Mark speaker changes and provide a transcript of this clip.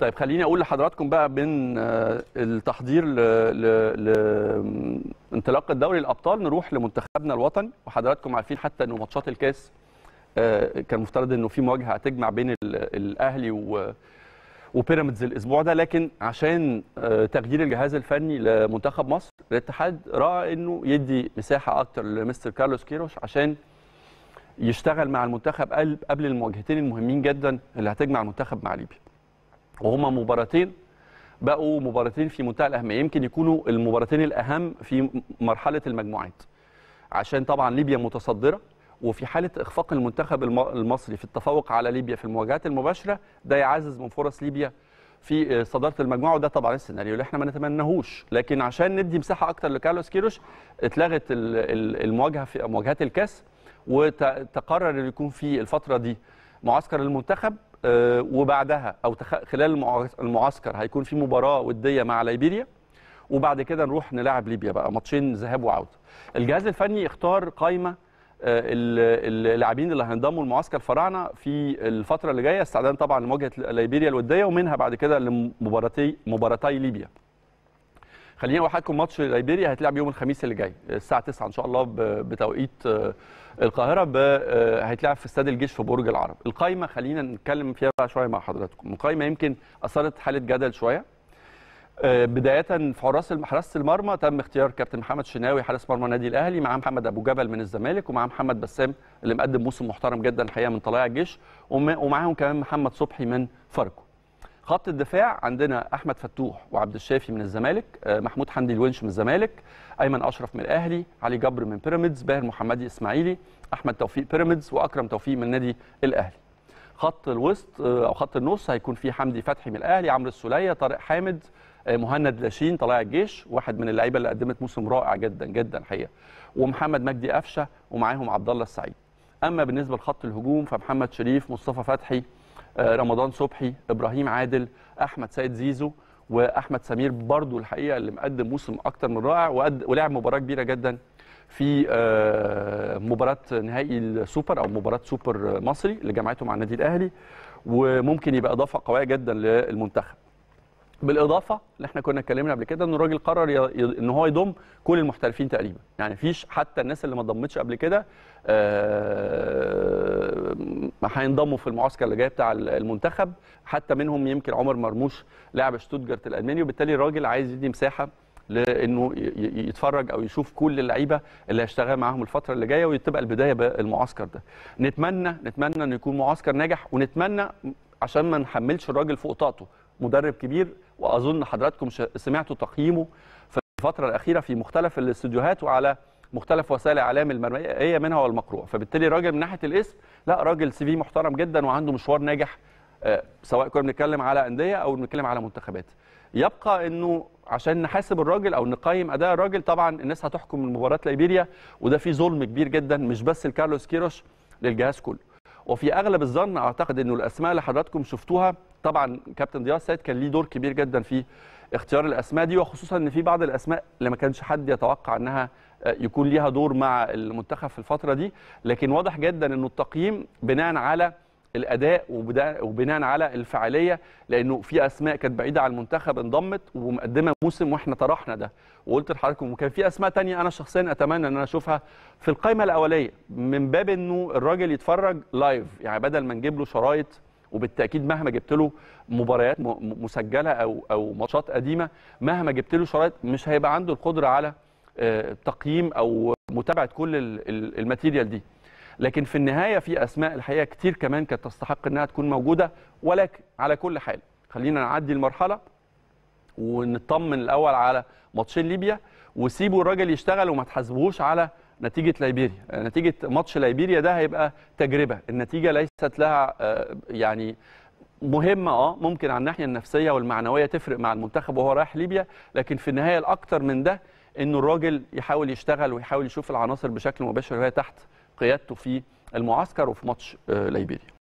Speaker 1: طيب خليني اقول لحضراتكم بقى من آه، التحضير لانطلاق الدوري الابطال نروح لمنتخبنا الوطني وحضراتكم عارفين حتى انه ماتشات الكاس آه، كان مفترض انه في مواجهه هتجمع بين الاهلي وبيراميدز الاسبوع ده لكن عشان آه، تغيير الجهاز الفني لمنتخب مصر الاتحاد راى انه يدي مساحه اكتر لمستر كارلوس كيروش عشان يشتغل مع المنتخب قبل المواجهتين المهمين جدا اللي هتجمع المنتخب مع ليبيا وهما مباراتين بقوا مباراتين في منتهى الاهميه يمكن يكونوا المباراتين الاهم في مرحله المجموعات عشان طبعا ليبيا متصدره وفي حاله اخفاق المنتخب المصري في التفوق على ليبيا في المواجهات المباشره ده يعزز من فرص ليبيا في آه، صداره المجموعه وده طبعا السيناريو اللي احنا ما نتمناهوش لكن عشان ندي مساحه اكتر لكارلوس كيروش اتلغت المواجهه في مواجهات الكاس وتقرر ان يكون في الفتره دي معسكر المنتخب آه، وبعدها او خلال المعسكر هيكون في مباراه وديه مع ليبيريا وبعد كده نروح نلعب ليبيا بقى ماتشين ذهاب وعوده الجهاز الفني اختار قائمه آه، اللاعبين اللي هينضموا لمعسكر الفراعنه في الفتره اللي جايه استعدادا طبعا لمواجهه ليبيريا الوديه ومنها بعد كده لمباراتي مباراتي ليبيا خليني اوحدكم ماتش ليبيريا هيتلعب يوم الخميس اللي جاي الساعه 9 ان شاء الله بتوقيت آه، القاهره آه، هيتلعب في استاد الجيش في برج العرب القايمه خلينا نتكلم فيها بقى شويه مع حضراتكم القايمه يمكن اثارت حاله جدل شويه آه، بدايه في حراس حراسه المرمى تم اختيار كابتن محمد شناوي حارس مرمى النادي الاهلي معاه محمد ابو جبل من الزمالك ومعاه محمد بسام اللي مقدم موسم محترم جدا الحقيقه من طلائع الجيش ومعاهم كمان محمد صبحي من فاركو خط الدفاع عندنا احمد فتوح وعبد الشافي من الزمالك آه، محمود حمدي الونش من الزمالك ايمن اشرف من الاهلي علي جبر من بيراميدز باهر محمدي اسماعيلي احمد توفيق بيراميدز واكرم توفيق من نادي الاهلي خط الوسط آه، او خط النص هيكون في حمدي فتحي من الاهلي عمرو السوليه طارق حامد آه، مهند لاشين طلع الجيش واحد من اللعيبه اللي قدمت موسم رائع جدا جدا الحقيقه ومحمد مجدي قفشه ومعاهم عبد الله السعيد اما بالنسبه لخط الهجوم فمحمد شريف مصطفى فتحي رمضان صبحي ابراهيم عادل احمد سيد زيزو واحمد سمير برضو الحقيقه اللي مقدم موسم اكتر من رائع ولعب مباراه كبيره جدا في آه، مباراه نهائي السوبر او مباراه سوبر مصري اللي جمعته مع النادي الاهلي وممكن يبقى اضافه قويه جدا للمنتخب بالاضافه اللي احنا كنا اتكلمنا قبل كده ان الراجل قرر ي... ان هو يضم كل المحترفين تقريبا يعني فيش حتى الناس اللي ما ضمتش قبل كده آه، هينضموا في المعسكر اللي جاي بتاع المنتخب حتى منهم يمكن عمر مرموش لاعب شتوتجارت الالماني وبالتالي الراجل عايز يدي مساحه لانه يتفرج او يشوف كل اللعيبه اللي هيشتغل معاهم الفتره اللي جايه وتبقى البدايه بالمعسكر ده نتمنى نتمنى انه يكون معسكر ناجح ونتمنى عشان ما نحملش الراجل فوق طاقته مدرب كبير واظن حضراتكم سمعتوا تقييمه في الفتره الاخيره في مختلف الاستديوهات وعلى مختلف وسائل الاعلام المرئيه منها والمقروءه فبالتالي راجل من ناحيه الاسم لا راجل سي في محترم جدا وعنده مشوار ناجح آه، سواء كنا بنتكلم على انديه او بنتكلم على منتخبات يبقى انه عشان نحاسب الراجل او نقيم اداء الراجل طبعا الناس هتحكم مباراه ليبيريا وده فيه ظلم كبير جدا مش بس لكارلوس كيروش للجهاز كله وفي اغلب الظن اعتقد انه الاسماء اللي حضراتكم شفتوها طبعا كابتن ضياء السيد كان ليه دور كبير جدا في اختيار الاسماء دي وخصوصا ان في بعض الاسماء اللي ما كانش حد يتوقع انها آه، يكون ليها دور مع المنتخب في الفتره دي لكن واضح جدا انه التقييم بناء على الاداء وبناء على الفعاليه لانه في اسماء كانت بعيده عن المنتخب انضمت ومقدمه موسم واحنا طرحنا ده وقلت لحضراتكم وكان في اسماء تانية انا شخصيا اتمنى ان انا اشوفها في القائمه الاوليه من باب انه الراجل يتفرج لايف يعني بدل ما نجيب له شرايط وبالتاكيد مهما جبت له مباريات مسجله او او ماتشات قديمه مهما جبت له شرايط مش هيبقى عنده القدره على آه، تقييم او متابعه كل الماتيريال دي لكن في النهايه في اسماء الحقيقه كتير كمان كانت تستحق انها تكون موجوده ولكن على كل حال خلينا نعدي المرحله ونطمن الاول على ماتشين ليبيا وسيبوا الراجل يشتغل وما تحاسبوهوش على نتيجه ليبيريا آه، نتيجه ماتش ليبيريا ده هيبقى تجربه النتيجه ليست لها آه، يعني مهمة اه ممكن على الناحية النفسية والمعنوية تفرق مع المنتخب وهو رايح ليبيا لكن في النهاية الأكتر من ده إنه الراجل يحاول يشتغل ويحاول يشوف العناصر بشكل مباشر وهي تحت قيادته في المعسكر وفي ماتش آه، ليبيريا